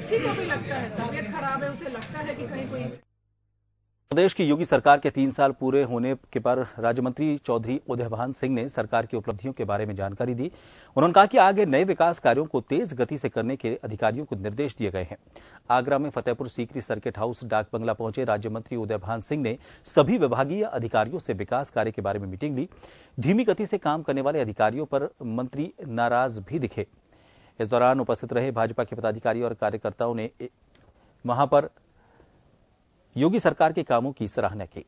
किसी को भी लगता है तबियत खराब है उसे लगता है कि कहीं कोई प्रदेश की योगी सरकार के तीन साल पूरे होने के पर राज्य मंत्री चौधरी उदयभान सिंह ने सरकार की उपलब्धियों के बारे में जानकारी दी उन्होंने कहा कि आगे नए विकास कार्यों को तेज गति से करने के अधिकारियों को निर्देश दिए गए हैं आगरा में फतेहपुर सीकरी सर्किट हाउस डाक बंगला पहुंचे राज्य मंत्री उदयभान सिंह ने सभी विभागीय अधिकारियों से विकास कार्य के बारे में मीटिंग ली धीमी गति से काम करने वाले अधिकारियों पर मंत्री नाराज भी दिखे इस दौरान उपस्थित रहे भाजपा के पदाधिकारी और कार्यकर्ताओं ने वहां पर योगी सरकार के कामों की सराहना की